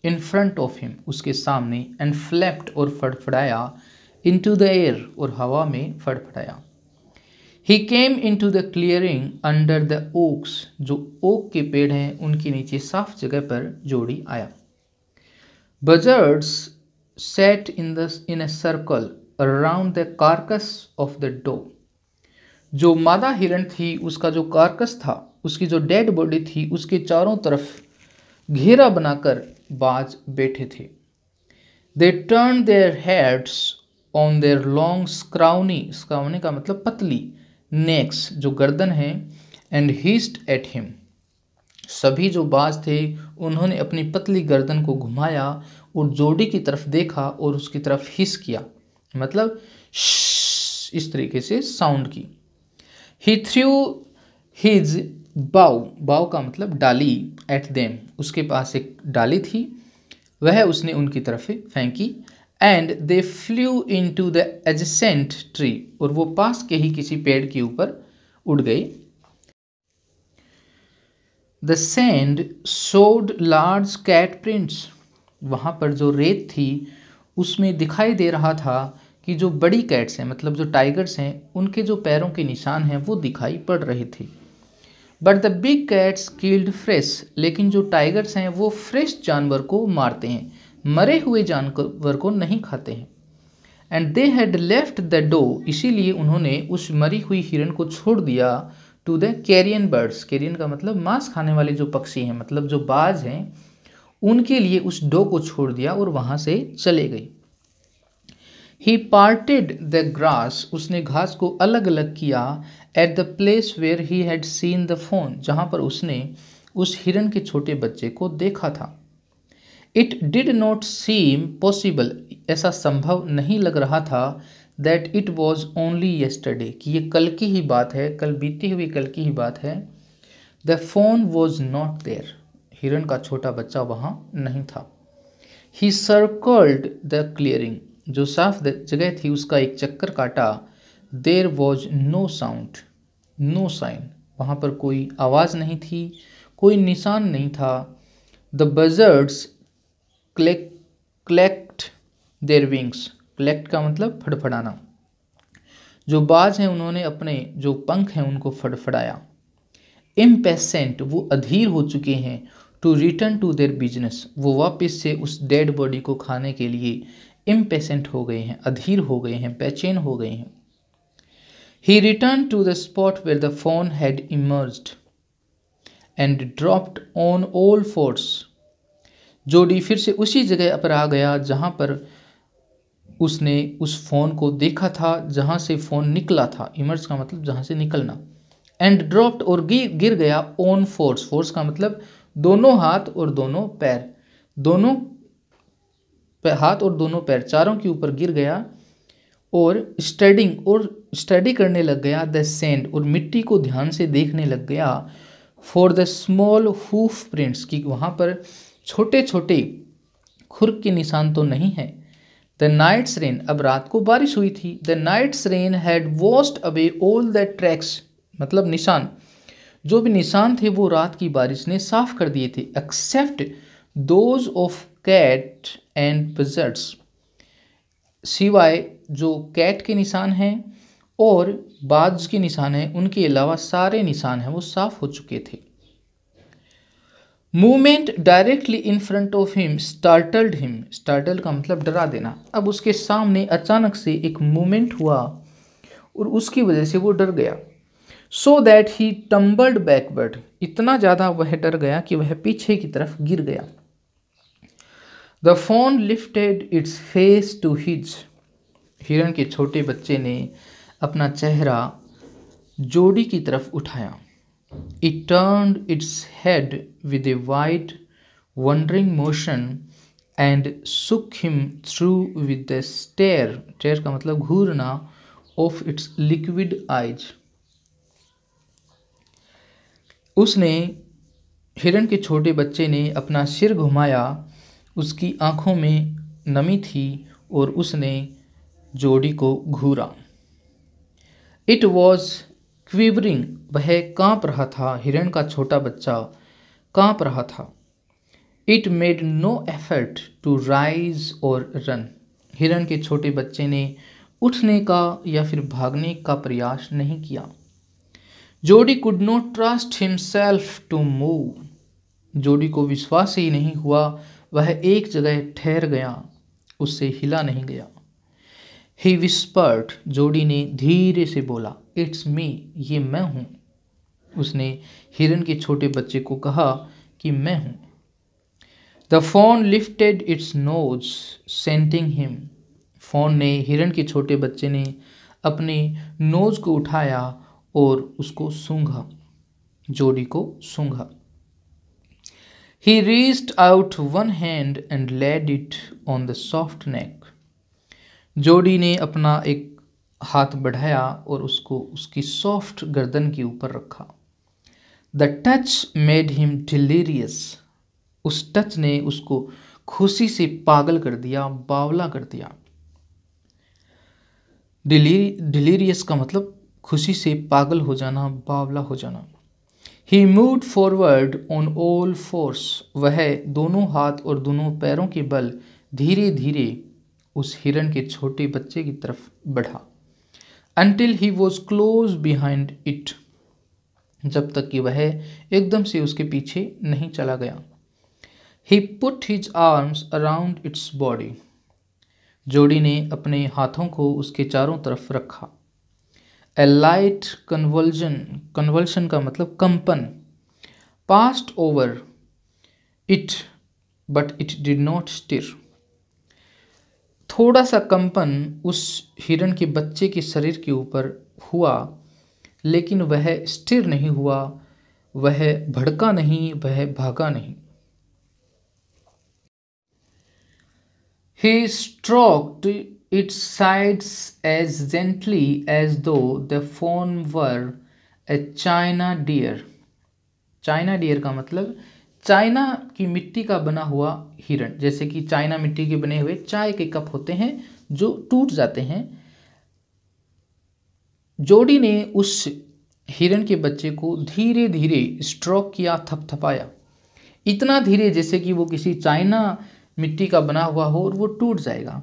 इन फ्रंट ऑफ हिम उसके सामने एंड फ्लैप्ट और फड़फड़ाया इन टू द एयर और हवा में फड़फड़ाया he came into the clearing under the oaks जो ओक के पेड़ हैं उनके नीचे साफ जगह पर जोड़ी आया buzzards sat in the in a circle around the carcass of the doe जो मादा हिरण थी उसका जो कार्कस था उसकी जो डेड बॉडी थी उसके चारों तरफ घेरा बनाकर बाज बैठे थे they turned their heads on their long scrawny scrawny का मतलब पतली नेक्स जो गर्दन है एंड हिस्ट एट हिम सभी जो बाज थे उन्होंने अपनी पतली गर्दन को घुमाया और जोडी की तरफ देखा और उसकी तरफ हिस किया मतलब इस तरीके से साउंड की ही थ्रू हिज बाउ बाउ का मतलब डाली एट देम उसके पास एक डाली थी वह उसने उनकी तरफ फेंकी and they flew into the adjacent tree और वो पास के ही किसी पेड़ के ऊपर उड़ गई the sand showed large cat prints वहाँ पर जो रेत थी उसमें दिखाई दे रहा था कि जो बड़ी कैट्स हैं मतलब जो टाइगर्स हैं उनके जो पैरों के निशान हैं वो दिखाई पड़ रहे थे but the big cats killed fresh लेकिन जो टाइगर्स हैं वो फ्रेश जानवर को मारते हैं हम्म। मरे हुए जानवर को नहीं खाते हैं and they had left the doe इसीलिए उन्होंने उस मरी हुई हिरण को छोड़ दिया to the carrion birds carrion का मतलब मांस खाने वाले जो पक्षी हैं मतलब जो बाज हैं उनके लिए उस डो को छोड़ दिया और वहाँ से चले गए ही पार्टेड द ग्रास उसने घास को अलग अलग किया at the place where he had seen the fawn जहाँ पर उसने उस हिरण के छोटे बच्चे को देखा था it did not seem possible ऐसा संभव नहीं लग रहा था that it was only yesterday कि ये कल की ही बात है कल बीती हुई कल की ही बात है the fawn was not there हिरन का छोटा बच्चा वहाँ नहीं था ही सर्कल्ड द क्लियरिंग जो साफ जगह थी उसका एक चक्कर काटा there was no sound no sign वहाँ पर कोई आवाज़ नहीं थी कोई निशान नहीं था the buzzards clack clacked their wings clacked का मतलब फड़फड़ाना जो बाज हैं उन्होंने अपने जो पंख हैं उनको फड़फड़ाया इम्पेसेंट वो अधीर हो चुके हैं to return to their business वो वापस से उस डेड बॉडी को खाने के लिए इम्पेसेंट हो गए हैं अधीर हो गए हैं बेचैन हो गए हैं he returned to the spot where the fawn had emerged and dropped on all fours Jody फिर से उसी जगह पर आ गया जहाँ पर उसने उस फ़ोन को देखा था जहाँ से फ़ोन निकला था इमर्स का मतलब जहाँ से निकलना एंड ड्रॉप्ड और गिर गया ऑन फोर्स फोर्स का मतलब दोनों हाथ और दोनों पैर दोनों हाथ और दोनों पैर चारों के ऊपर गिर गया और स्टडिंग और स्टडी करने लग गया द सेंड और मिट्टी को ध्यान से देखने लग गया for the small hoof prints कि वहाँ पर छोटे छोटे खुर के निशान तो नहीं हैं द नाइट्स रेन अब रात को बारिश हुई थी the night's rain had washed away all the tracks मतलब निशान जो भी निशान थे वो रात की बारिश ने साफ कर दिए थे except those of cat and buzzards सिवाय जो कैट के निशान हैं और बाज के निशान हैं उनके अलावा सारे निशान हैं वो साफ़ हो चुके थे movement directly in front of him startled him startle का मतलब डरा देना अब उसके सामने अचानक से एक मूवमेंट हुआ और उसकी वजह से वो डर गया so that he tumbled backward इतना ज़्यादा वह डर गया कि वह पीछे की तरफ गिर गया the fawn lifted its face to his हिरण के छोटे बच्चे ने अपना चेहरा जोड़ी की तरफ उठाया It turned its head with a wide, wandering motion and shook him through with the stare. Stare का मतलब घूरना of its liquid eyes. उसने हिरण के छोटे बच्चे ने अपना सिर घुमाया उसकी आंखों में नमी थी और उसने जोड़ी को घूरा इट वॉज क्विवरिंग वह कांप रहा था हिरण का छोटा बच्चा कांप रहा था it made no effort to rise और रन हिरण के छोटे बच्चे ने उठने का या फिर भागने का प्रयास नहीं किया Jody could not trust himself to move Jody को विश्वास ही नहीं हुआ वह एक जगह ठहर गया उससे हिला नहीं गया ही विस्पर्ट जोडी ने धीरे से बोला इट्स मी ये मैं हूँ उसने हिरन के छोटे बच्चे को कहा कि मैं हूँ the fawn lifted its nose scenting him fawn ने हिरन के छोटे बच्चे ने अपने नोज को उठाया और उसको सूंघा जोड़ी को सूंघा he reached out one hand and laid it on the soft neck Jody ने अपना एक हाथ बढ़ाया और उसको उसकी सॉफ्ट गर्दन के ऊपर रखा the touch made him delirious उस टच ने उसको खुशी से पागल कर दिया बावला कर दिया डिलीरियस का मतलब खुशी से पागल हो जाना बावला हो जाना he moved forward on all fours वह दोनों हाथ और दोनों पैरों के बल धीरे धीरे उस हिरण के छोटे बच्चे की तरफ बढ़ा until he was close behind it जब तक कि वह एकदम से उसके पीछे नहीं चला गया he put his arms around its body Jody ने अपने हाथों को उसके चारों तरफ रखा ए लाइट कन्वल्जन कन्वल्शन का मतलब कंपन passed over it but it did not stir थोड़ा सा कंपन उस हिरण के बच्चे के शरीर के ऊपर हुआ लेकिन वह स्थिर नहीं हुआ वह भड़का नहीं वह भागा नहीं he stroked its sides as gently as though the fawn were a china deer china deer का मतलब चाइना की मिट्टी का बना हुआ हिरण जैसे कि चाइना मिट्टी के बने हुए चाय के कप होते हैं जो टूट जाते हैं जोड़ी ने उस हिरण के बच्चे को धीरे धीरे स्ट्रोक किया थपथपाया इतना धीरे जैसे कि वो किसी चाइना मिट्टी का बना हुआ हो और वो टूट जाएगा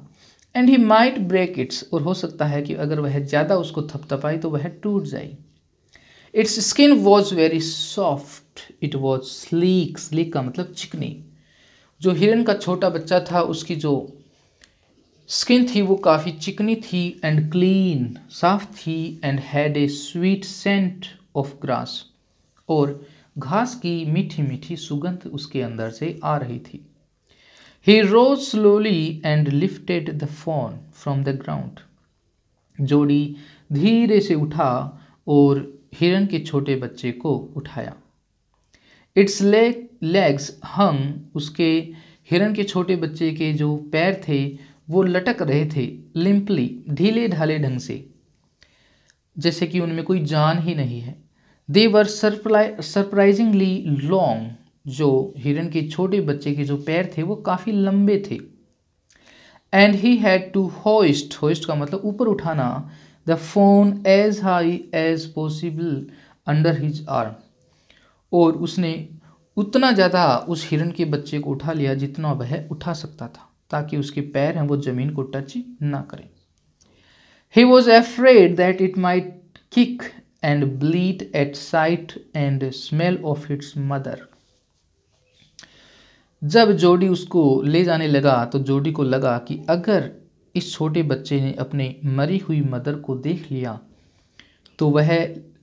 and he might break its और हो सकता है कि अगर वह ज़्यादा उसको थपथपाए तो वह टूट जाए its skin was very soft it was sleek sleek का मतलब चिकनी जो हिरन का छोटा बच्चा था उसकी जो स्किन थी वो काफ़ी चिकनी थी एंड क्लीन साफ थी and had a sweet scent of grass और घास की मीठी मीठी सुगंध उसके अंदर से आ रही थी he rose slowly and lifted the fawn from the ground Jody धीरे से उठा और हिरन के छोटे बच्चे को उठाया इट्स लेग लेग्स हंग उसके हिरण के छोटे बच्चे के जो पैर थे वो लटक रहे थे लिम्पली ढीले ढाले ढंग से जैसे कि उनमें कोई जान ही नहीं है दे वर सरप्राइजिंगली लॉन्ग जो हिरण के छोटे बच्चे के जो पैर थे वो काफ़ी लंबे थे and he had to hoist hoist का मतलब ऊपर उठाना the fawn as high as possible under his arm और उसने उतना ज़्यादा उस हिरण के बच्चे को उठा लिया जितना वह उठा सकता था ताकि उसके पैर हैं वो ज़मीन को टच ना करें he was afraid that it might kick and bleat at sight and smell of its mother जब जोडी उसको ले जाने लगा तो जोडी को लगा कि अगर इस छोटे बच्चे ने अपने मरी हुई मदर को देख लिया तो वह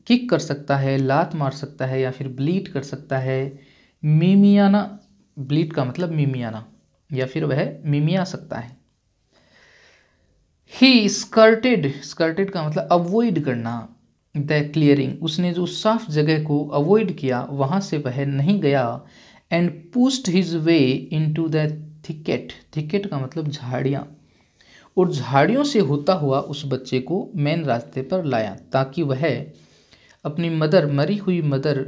किक कर सकता है लात मार सकता है या फिर ब्लीड कर सकता है मीमियाना ब्लीड का मतलब मीमियाना या फिर वह मीमिया सकता है ही स्कर्टेड स्कर्टेड का मतलब अवॉइड करना द क्लियरिंग उसने जो साफ जगह को अवॉइड किया वहाँ से वह नहीं गया and pushed his way into the thicket thicket का मतलब झाड़ियाँ और झाड़ियों से होता हुआ उस बच्चे को मेन रास्ते पर लाया ताकि वह अपनी मदर मरी हुई मदर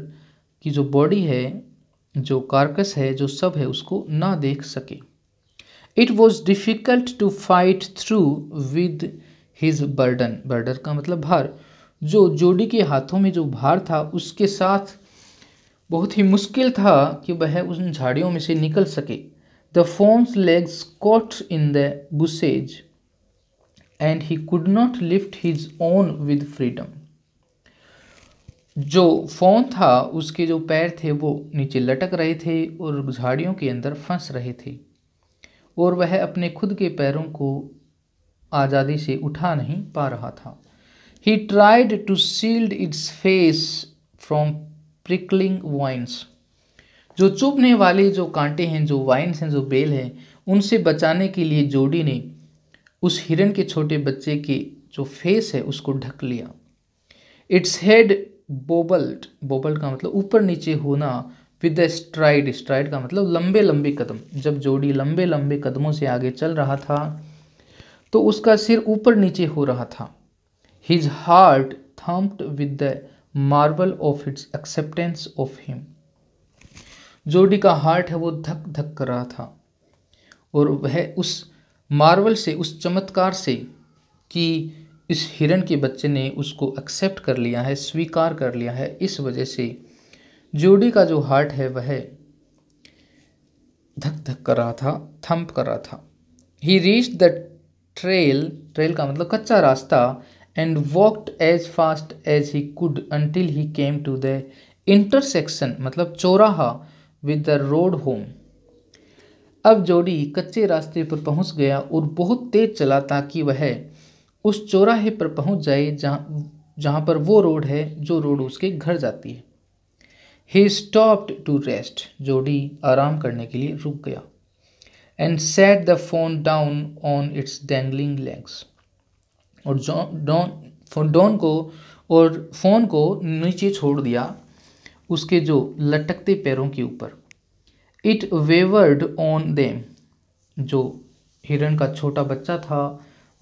की जो बॉडी है जो कार्कस है जो सब है उसको ना देख सके it was difficult to fight through with his burden burden का मतलब भार जो जोडी के हाथों में जो भार था उसके साथ बहुत ही मुश्किल था कि वह उन झाड़ियों में से निकल सके the fawn's legs caught in the bushes and he could not lift his own with freedom जो फ़ोन था उसके जो पैर थे वो नीचे लटक रहे थे और झाड़ियों के अंदर फंस रहे थे और वह अपने खुद के पैरों को आज़ादी से उठा नहीं पा रहा था he tried to shield its face from prickling vines जो चुभने वाले जो कांटे हैं जो वाइन्स हैं जो बेल हैं उनसे बचाने के लिए जोड़ी ने उस हिरन के छोटे बच्चे के जो फेस है उसको ढक लिया इट्स हेड बोबल्ट बोबल्ट का मतलब ऊपर नीचे होना विद स्ट्राइड स्ट्राइड का मतलब लंबे लंबे कदम जब जोड़ी लंबे लंबे कदमों से आगे चल रहा था तो उसका सिर ऊपर नीचे हो रहा था his heart thumped with the marvel of its acceptance of him Jody का हार्ट है वो धक धक कर रहा था और वह उस मार्बल से उस चमत्कार से कि इस हिरण के बच्चे ने उसको एक्सेप्ट कर लिया है स्वीकार कर लिया है इस वजह से जोडी का जो हार्ट है वह धक धक कर रहा था थम्प कर रहा था he reach the trail trail का मतलब कच्चा रास्ता and walked as fast as he could until he came to the intersection मतलब चौराहा विद द रोड होम अब जोडी कच्चे रास्ते पर पहुंच गया और बहुत तेज चला ताकि वह उस चौराहे पर पहुंच जाए जहाँ जहाँ पर वो रोड है जो रोड उसके घर जाती है ही स्टॉप्ड टू रेस्ट जोडी आराम करने के लिए रुक गया and set the fawn down on its dangling legs और डॉन डॉन को और फोन को नीचे छोड़ दिया उसके जो लटकते पैरों के ऊपर इट वेवर्ड ऑन देम जो हिरण का छोटा बच्चा था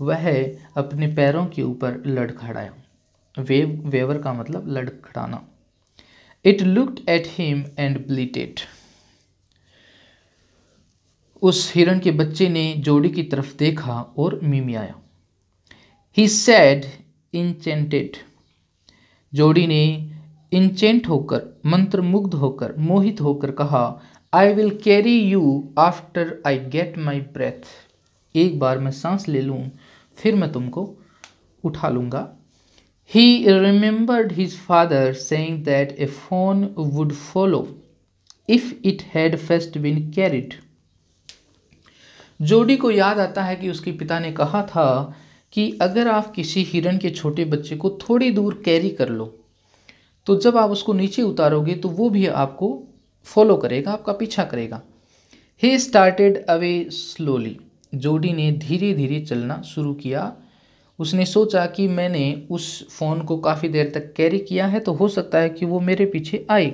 वह अपने पैरों के ऊपर लड़खड़ाया वेव वेवर का मतलब लड़खड़ाना it looked at him and bleated उस हिरण के बच्चे ने जोड़ी की तरफ देखा और आया ही सैड इंचेंटेड जोड़ी ने इंचेंट होकर मंत्रमुग्ध होकर मोहित होकर कहा I will carry you after I get my breath एक बार मैं सांस ले लूँ फिर मैं तुमको उठा लूँगा He remembered his father saying that a phone would follow if it had first been carried. जोडी को याद आता है कि उसके पिता ने कहा था कि अगर आप किसी हिरण के छोटे बच्चे को थोड़ी दूर कैरी कर लो तो जब आप उसको नीचे उतारोगे तो वो भी आपको फॉलो करेगा आपका पीछा करेगा ही स्टार्टेड अवे स्लोली जोडी ने धीरे धीरे चलना शुरू किया उसने सोचा कि मैंने उस फ़ोन को काफ़ी देर तक कैरी किया है तो हो सकता है कि वो मेरे पीछे आए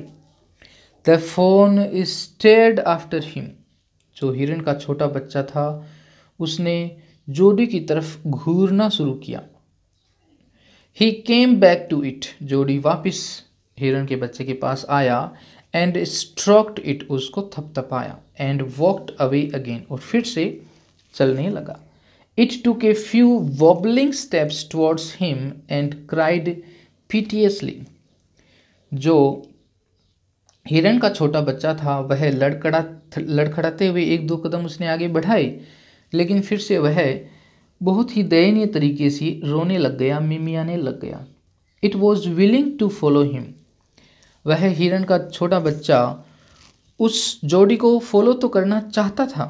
the fawn stayed after him जो हिरन का छोटा बच्चा था उसने जोडी की तरफ घूरना शुरू किया he came back to it Jody वापस हिरन के बच्चे के पास आया एंड स्ट्रोक्ट इट उसको थपथपाया एंड वॉकड अवे अगेन और फिर से चलने लगा it took few wobbling steps towards him and cried piteously जो हिरण का छोटा बच्चा था वह लड़खड़ा लड़खड़ाते हुए एक दो कदम उसने आगे बढ़ाए लेकिन फिर से वह बहुत ही दयनीय तरीके से रोने लग गया मिमियाने लग गया it was willing to follow him वह हिरण का छोटा बच्चा उस जोड़ी को फॉलो तो करना चाहता था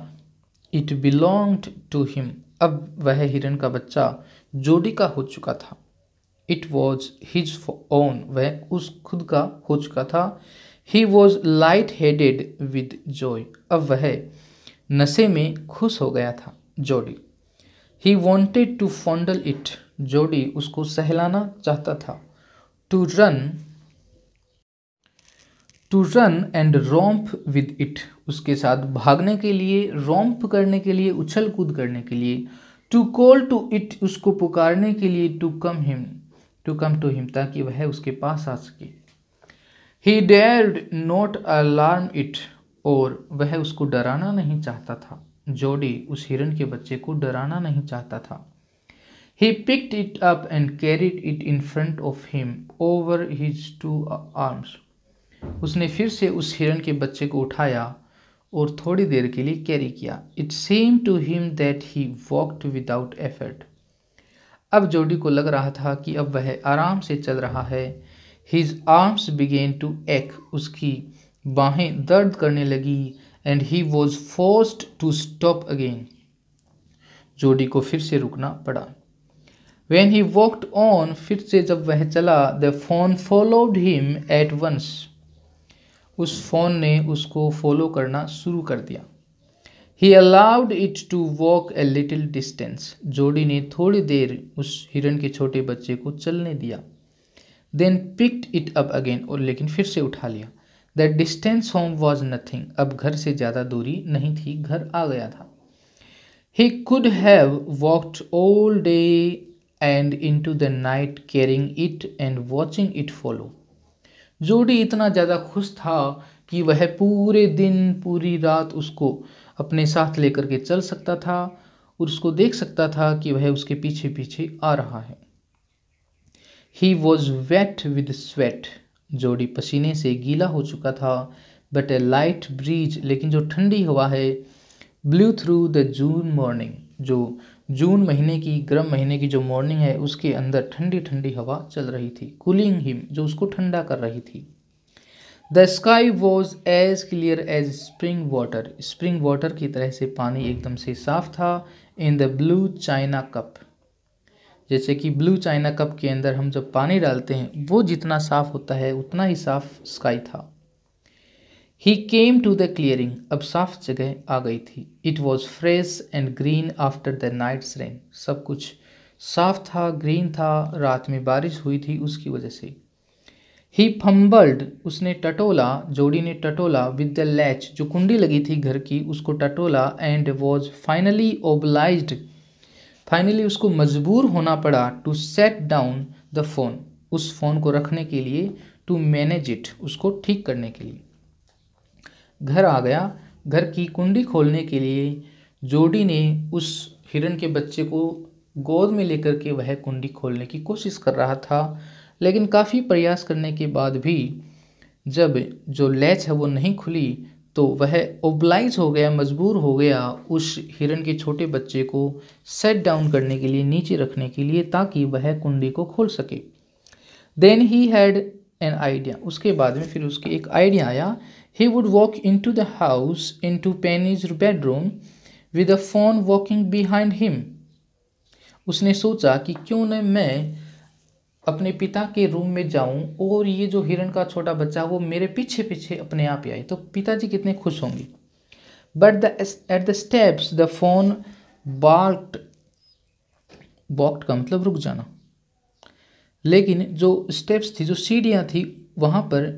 इट बिलोंग्ड टू हिम अब वह हिरण का बच्चा जोडी का हो चुका था इट वॉज हिज ओन वह उस खुद का हो चुका था he was light headed with joy अब वह नशे में खुश हो गया था Jody he wanted to fondle it Jody उसको सहलाना चाहता था to run to run and romp with it उसके साथ भागने के लिए रोम्प करने के लिए उछल कूद करने के लिए टू कॉल टू इट उसको पुकारने के लिए to come him to come to him ताकि वह उसके पास आ सके he dared not alarm it और वह उसको डराना नहीं चाहता था जोडी उस हिरन के बच्चे को डराना नहीं चाहता था he picked it up and carried it in front of him over his two arms उसने फिर से उस हिरण के बच्चे को उठाया और थोड़ी देर के लिए कैरी किया it seemed to him that he walked without effort अब जोडी को लग रहा था कि अब वह आराम से चल रहा है हिज आर्म्स बिगेन टू एक उसकी बाहें दर्द करने लगी and he was forced to stop again Jody को फिर से रुकना पड़ा वेन ही वॉकड ऑन फिर से जब वह चला the fawn followed him at once उस फ़ोन ने उसको फॉलो करना शुरू कर दिया he allowed it to walk a little distance Jody ने थोड़ी देर उस हिरण के छोटे बच्चे को चलने दिया then picked it up again और लेकिन फिर से उठा लिया the distance home was nothing अब घर से ज़्यादा दूरी नहीं थी घर आ गया था he could have walked all day and into the night caring it and watching it follow Jody इतना ज़्यादा खुश था कि वह पूरे दिन पूरी रात उसको अपने साथ लेकर के चल सकता था और उसको देख सकता था कि वह उसके पीछे पीछे आ रहा है he was wet with sweat Jody पसीने से गीला हो चुका था बट ए लाइट ब्रीज लेकिन जो ठंडी हवा है blew through the June morning जो जून महीने की गर्म महीने की जो मॉर्निंग है उसके अंदर ठंडी ठंडी हवा चल रही थी कूलिंग हिम जो उसको ठंडा कर रही थी the sky was as clear as spring water spring water की तरह से पानी एकदम से साफ था in the blue china cup जैसे कि ब्लू चाइना कप के अंदर हम जब पानी डालते हैं वो जितना साफ़ होता है उतना ही साफ स्काई था he came to the clearing अब साफ जगह आ गई थी it was fresh and green after the night's rain सब कुछ साफ था ग्रीन था रात में बारिश हुई थी उसकी वजह से ही फम्बल्ड उसने टटोला जोड़ी ने टटोला विद द लैच जो कुंडी लगी थी घर की उसको टटोला and was finally obliged finally उसको मजबूर होना पड़ा to set down the fawn उस फ़ोन को रखने के लिए टू मैनेज इट उसको ठीक करने के लिए घर आ गया घर की कुंडी खोलने के लिए जोडी ने उस हिरण के बच्चे को गोद में लेकर के वह कुंडी खोलने की कोशिश कर रहा था लेकिन काफ़ी प्रयास करने के बाद भी जब जो लैच है वो नहीं खुली तो वह ओबलाइज हो गया मजबूर हो गया उस हिरण के छोटे बच्चे को सेट डाउन करने के लिए नीचे रखने के लिए ताकि वह कुंडी को खोल सके then he had an idea उसके बाद में फिर उसके एक आइडिया आया He would walk into the house, into Penny's bedroom, with a phone walking behind him. उसने सोचा कि क्यों na मैं अपने पिता के रूम में जाऊं और ये जो हिरण का छोटा बच्चा वो मेरे पीछे पीछे अपने आप ही आए तो पिताजी कितने खुश होंगे but the at the steps the fawn balked balked का मतलब रुक जाना लेकिन जो स्टेप्स थी जो सीढ़ियाँ थी वहाँ पर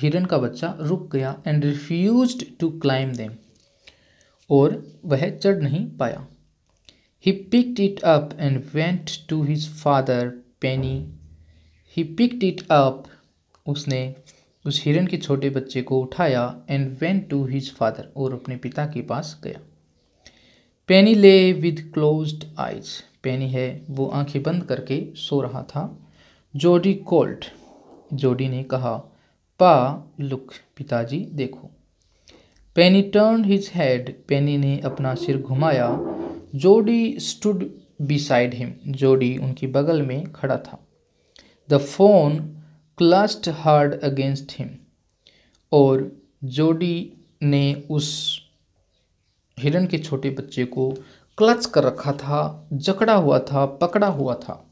हिरन का बच्चा रुक गया and refused to climb them और वह चढ़ नहीं पाया he picked it up and went to his father Penny he picked it up उसने उस हिरन के छोटे बच्चे को उठाया and went to his father और अपने पिता के पास गया पेनी ले विद क्लोज्ड आइज पेनी है वो आंखें बंद करके सो रहा था जोडी कोल्ट जोडी ने कहा पा लुक पिताजी देखो Penny turned his head Penny ने अपना सिर घुमाया जोडी स्टूड बिसाइड हिम जोडी उनके बगल में खड़ा था द फोन क्लस्ट हार्ड अगेंस्ट हिम और जोडी ने उस हिरन के छोटे बच्चे को क्लच कर रखा था जकड़ा हुआ था पकड़ा हुआ था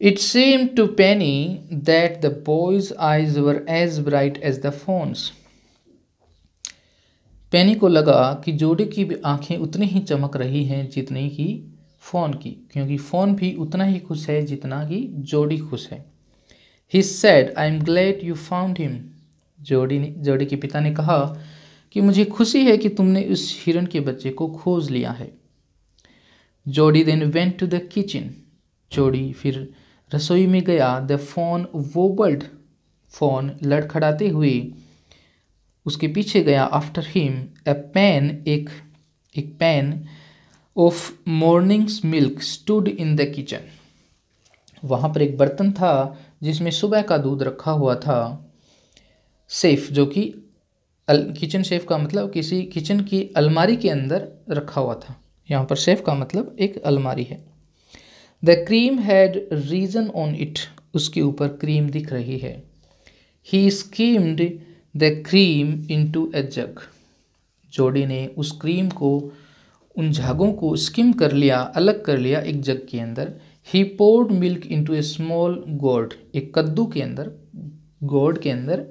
It seemed to Penny that the boy's eyes were as bright as the phones. पेनी को लगा कि जोडे की भी आंखें उतनी ही चमक रही हैं जितनी कि फ़ोन की क्योंकि फ़ोन भी उतना ही खुश है जितना कि जोडी खुश है he said I am glad you found him Jody ने जोडी के पिता ने कहा कि मुझे खुशी है कि तुमने उस हिरण के बच्चे को खोज लिया है Jody then went to the kitchen Jody फिर रसोई में गया द फोन वोबल्ड फोन लड़खड़ाते हुए उसके पीछे गया आफ्टर हिम ए पैन एक एक pan of morning's milk stood in the kitchen वहाँ पर एक बर्तन था जिसमें सुबह का दूध रखा हुआ था सेफ जो कि किचन सेफ का मतलब किसी किचन की अलमारी के अंदर रखा हुआ था यहाँ पर सेफ का मतलब एक अलमारी है the cream had risen on it उसके ऊपर क्रीम दिख रही है he skimmed the cream into a jug Jody ने उस क्रीम को उन झागों को स्किम कर लिया अलग कर लिया एक जग के अंदर he poured milk to a small gourd एक कद्दू के अंदर गोड के अंदर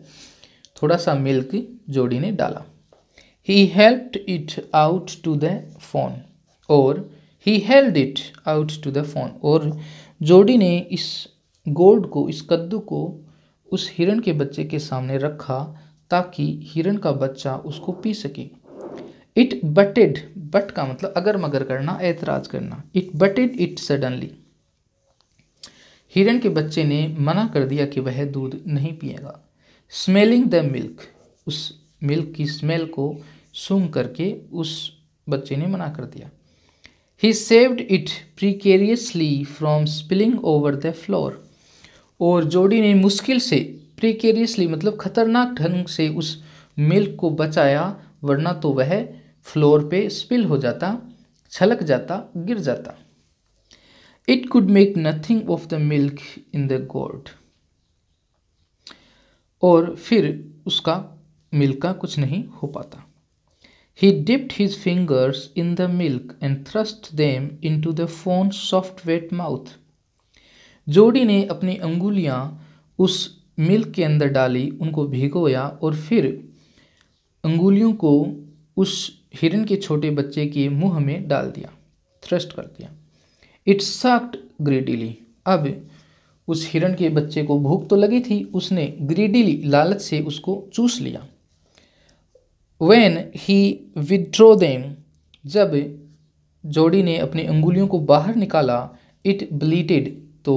थोड़ा सा मिल्क जोड़ी ने डाला he helped it out to the fawn और he held it out to the fawn और जोडी ने इस गोल्ड को इस कद्दू को उस हिरण के बच्चे के सामने रखा ताकि हिरण का बच्चा उसको पी सके इट बटेड बट का मतलब अगर मगर करना ऐतराज करना इट बटेड इट सडनली हिरण के बच्चे ने मना कर दिया कि वह दूध नहीं पिएगा स्मेलिंग द मिल्क उस मिल्क की स्मेल को सूंघ करके उस बच्चे ने मना कर दिया he saved it precariously from spilling over the floor और जोडी ने मुश्किल से प्रीकेरियसली मतलब खतरनाक ढंग से उस मिल्क को बचाया वरना तो वह फ्लोर पे स्पिल हो जाता छलक जाता गिर जाता it could make nothing of the milk in the gourd और फिर उसका मिल्क का कुछ नहीं हो पाता He dipped his fingers in the milk and thrust them into the phone's soft wet mouth. जोडी ने अपनी अंगुलियां उस मिल्क के अंदर डाली उनको भिगोया और फिर अंगुलियों को उस हिरन के छोटे बच्चे के मुंह में डाल दिया थ्रस्ट कर दिया इट साक्ट ग्रीडिली अब उस हिरण के बच्चे को भूख तो लगी थी उसने ग्रीडिली लालच से उसको चूस लिया वैन ही विड्रो देम जब जोडी ने अपनी अंगुलियों को बाहर निकाला इट ब्लीटेड तो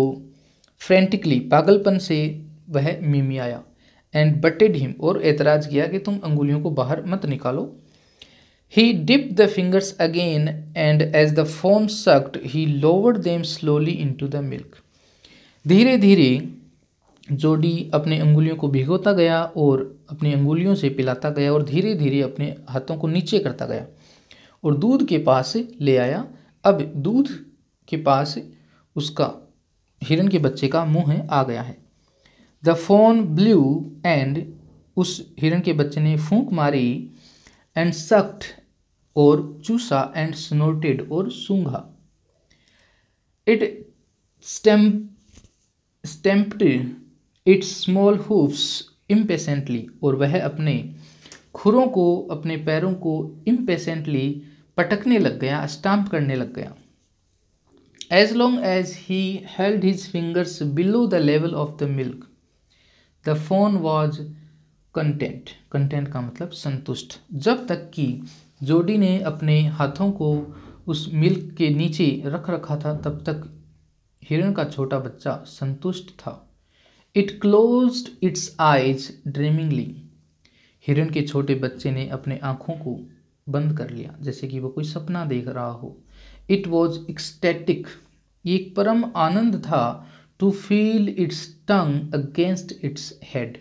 फ्रेंटिकली पागलपन से वह मिमी आया एंड बटेड हिम और एतराज़ किया कि तुम अंगुलियों को बाहर मत निकालो he dip the fingers again and as the fawn sucked he lowered them slowly into the milk धीरे धीरे जोडी अपने अंगुलियों को भिगोता गया और अपनी अंगुलियों से पिलाता गया और धीरे धीरे अपने हाथों को नीचे करता गया और दूध के पास ले आया अब दूध के पास उसका हिरन के बच्चे का मुंह है आ गया है द फोन ब्लू एंड उस हिरन के बच्चे ने फूंक मारी एंड सख्ट और चूसा एंड स्नोटेड और सूंघा it stamp stamped its small hoofs impatiently और वह अपने खुरों को अपने पैरों को इम्पेसेंटली पटकने लग गया स्टाम्प करने लग गया as long as he held his fingers below the level of the milk the fawn was content content का मतलब संतुष्ट जब तक कि जोडी ने अपने हाथों को उस मिल्क के नीचे रख रखा था तब तक हिरण का छोटा बच्चा संतुष्ट था it close its eyes dreamingly हिरण के छोटे बच्चे ने अपने आँखों को बंद कर लिया जैसे कि वो कोई सपना देख रहा हो इट वॉज एक्सटेटिक ये एक परम आनंद था to feel its tongue against its head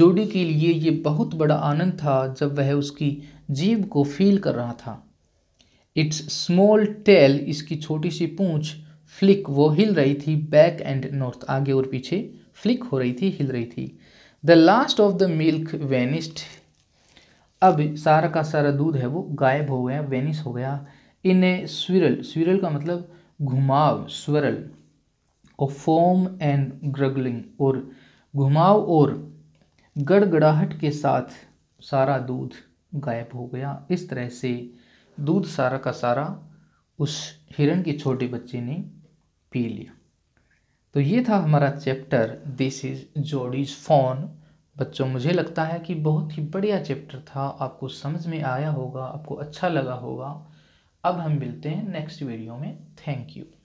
Jody के लिए ये बहुत बड़ा आनंद था जब वह उसकी जीव को फील कर रहा था इट्स स्मॉल टेल इसकी छोटी सी पूंछ फ्लिक वो हिल रही थी बैक एंड नॉर्थ आगे और पीछे फ्लिक हो रही थी हिल रही थी the last of the milk vanished अब सारा का सारा दूध है वो गायब हो गया वेनिस हो गया इन ए स्विरल स्विरल का मतलब घुमाव स्वरल और फोम एंड ग्रगलिंग और घुमाव और गड़गड़ाहट के साथ सारा दूध गायब हो गया इस तरह से दूध सारा का सारा उस हिरण के छोटे बच्चे ने पी लिया तो ये था हमारा chapter this is Jody's fawn बच्चों मुझे लगता है कि बहुत ही बढ़िया चैप्टर था आपको समझ में आया होगा आपको अच्छा लगा होगा अब हम मिलते हैं नेक्स्ट वीडियो में थैंक यू